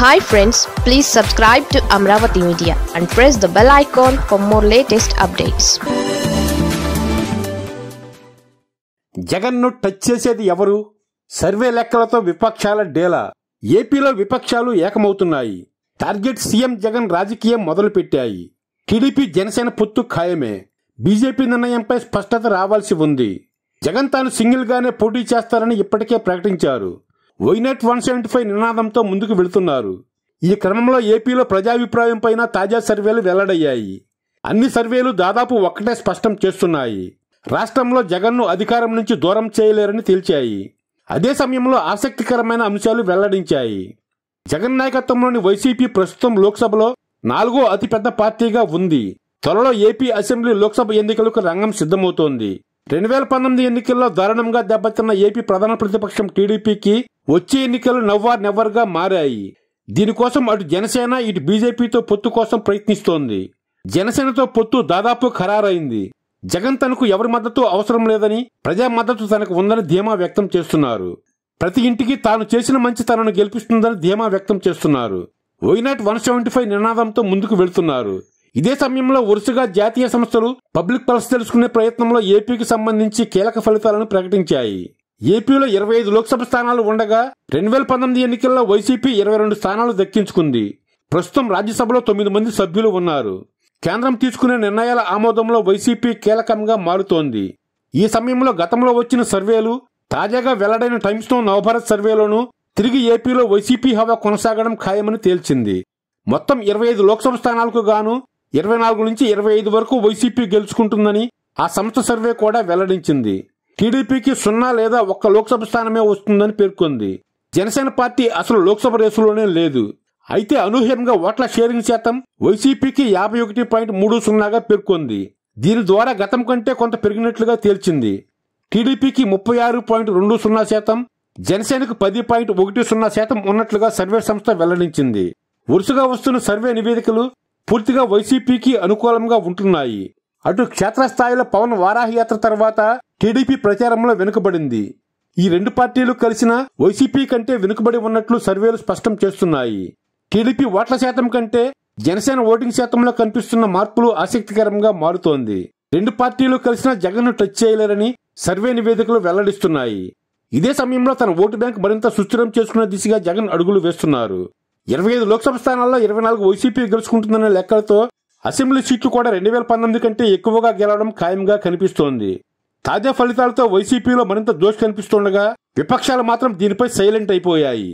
hi friends please subscribe to Amaravati media and press the bell icon for more latest updates జగన్ను touch చేసేది ఎవరు survey లెక్కలతో విపక్షాల డేలా ఏపీలో విపక్షాలు ఏకమవుతున్నాయి టార్గెట్ సీఎం జగన్ రాజకీయం మొదలుపెట్టాయి టీడీపీ జనసేన పొత్తు ఖాయమే బీజేపీ నిర్ణయంపై స్పష్టత రావాల్సి ఉంది జగన్ తాను సింగిల్గానే పోటీ చేస్తారని ఇప్పటికే ప్రకటించారు వైనట్ వన్ సెవెంటీ ఫైవ్ నినాదంతో ముందుకు వెళుతున్నారు ఈ క్రమంలో ఏపీలో ప్రజాభిప్రాయం పైన తాజా సర్వేలు వెల్లడయ్యాయి అన్ని సర్వేలు దాదాపు ఒక్కటే స్పష్టం చేస్తున్నాయి రాష్ట్రంలో జగన్ను అధికారం నుంచి దూరం చేయలేరని తేల్చాయి అదే సమయంలో ఆసక్తికరమైన అంశాలు వెల్లడించాయి జగన్ నాయకత్వంలోని వైసీపీ ప్రస్తుతం లోక్సభలో నాలుగో అతిపెద్ద పార్టీగా ఉంది త్వరలో ఏపీ అసెంబ్లీ లోక్సభ ఎన్నికలకు రంగం సిద్ధమవుతోంది రెండు వేల పంతొమ్మిది ఎన్నికల్లో దారుణంగా దెబ్బతిన్న ఏపీ ప్రధాన ప్రతిపక్షం టీడీపీకి వచ్చే ఎన్నికలు నవ్వార్నెవ్వరుగా మారాయి దీనికోసం అటు జనసేన ఇటు బీజేపీతో పొత్తు కోసం ప్రయత్నిస్తోంది జనసేనతో పొత్తు దాదాపు ఖరారైంది జగన్ తనకు ఎవరి మద్దతు అవసరం లేదని ప్రజా మద్దతు తనకు ఉందని ధీమా వ్యక్తం చేస్తున్నారు ప్రతి ఇంటికి తాను చేసిన మంచి తనను గెలిపిస్తుందని ధీమా వ్యక్తం చేస్తున్నారు వైనాట్ వన్ సెవెంటీ ఫైవ్ నినాదంతో ముందుకు వెళుతున్నారు ఇదే సమయంలో వరుసగా జాతీయ సంస్థలు పబ్లిక్ పల్స్ తెలుసుకునే ప్రయత్నంలో ఏపీకి సంబంధించి కీలక ఫలితాలను ప్రకటించాయి ఏపీలో ఇరవై ఐదు లోక్సభ స్థానాలు ఉండగా రెండు వేల పంతొమ్మిది ఎన్నికల్లో వైసీపీ ఇరవై రెండు స్థానాలు దక్కించుకుంది ప్రస్తుతం రాజ్యసభలో తొమ్మిది మంది సభ్యులు ఉన్నారు కేంద్రం తీసుకునే నిర్ణయాల ఆమోదంలో వైసీపీ కీలకంగా మారుతోంది ఈ సమయంలో గతంలో వచ్చిన సర్వేలు తాజాగా వెల్లడైన టైమ్స్తో నవభారత్ సర్వేలోనూ తిరిగి ఏపీలో వైసీపీ హవా కొనసాగడం ఖాయమని తేల్చింది మొత్తం ఇరవై ఐదు లోక్సభ స్థానాలకు గాను ఇరవై నాలుగు నుంచి ఇరవై ఐదు వరకు వైసీపీ గెలుచుకుంటుందని ఆ సంస్థ సర్వే కూడా వెల్లడించింది టీడీపీకి సున్నా లేదా ఒక్క లోక్సభ స్థానమే వస్తుందని పేర్కొంది జనసేన పార్టీ అసలు లోక్సభ రేసులోనే లేదు అయితే అనూహ్యంగా ఓట్ల షేరింగ్ శాతం వైసీపీకి యాభై ఒకటి పాయింట్ మూడు సున్నాగా పేర్కొంది దీని ద్వారా గతం కంటే కొంత పెరిగినట్లుగా తేల్చింది టీడీపీకి ముప్పై ఆరు పాయింట్ రెండు సున్నా శాతం జనసేనకు పది పాయింట్ ఒకటి సున్నా శాతం ఉన్నట్లుగా సర్వే సంస్థ వెల్లడించింది వరుసగా వస్తున్న సర్వే నివేదికలు పూర్తిగా వైసీపీకి అనుకూలంగా ఉంటున్నాయి అటు క్షేత్రస్థాయిలో పవన్ వారాహయాత్ర తర్వాత టీడీపీ ప్రచారంలో వెనుకబడింది ఈ రెండు పార్టీలు కలిసిన వైసీపీ కంటే వెనుకబడి ఉన్నట్లు సర్వేలు స్పష్టం చేస్తున్నాయి టీడీపీ ఓట్ల శాతం కంటే జనసేన ఓటింగ్ శాతంలో కనిపిస్తున్న మార్పులు ఆసక్తికరంగా మారుతోంది రెండు పార్టీలు కలిసినా జగన్ను టచ్ చేయలేరని సర్వే నివేదికలు వెల్లడిస్తున్నాయి ఇదే సమయంలో తన ఓటు బ్యాంక్ మరింత సుస్థిరం చేసుకునే దిశగా జగన్ అడుగులు వేస్తున్నారు ఇరవై ఐదు లోక్సభ స్థానాల్లో ఇరవై నాలుగు వైసీపీ గెలుచుకుంటుందనే లెక్కలతో అసెంబ్లీ సీట్లు కూడా రెండు వేల పంతొమ్మిది కంటే ఎక్కువగా గెలవడం ఖాయంగా కనిపిస్తోంది తాజా ఫలితాలతో వైసీపీలో మరింత జోష్ కనిపిస్తుండగా విపక్షాలు మాత్రం దీనిపై సైలెంట్ అయిపోయాయి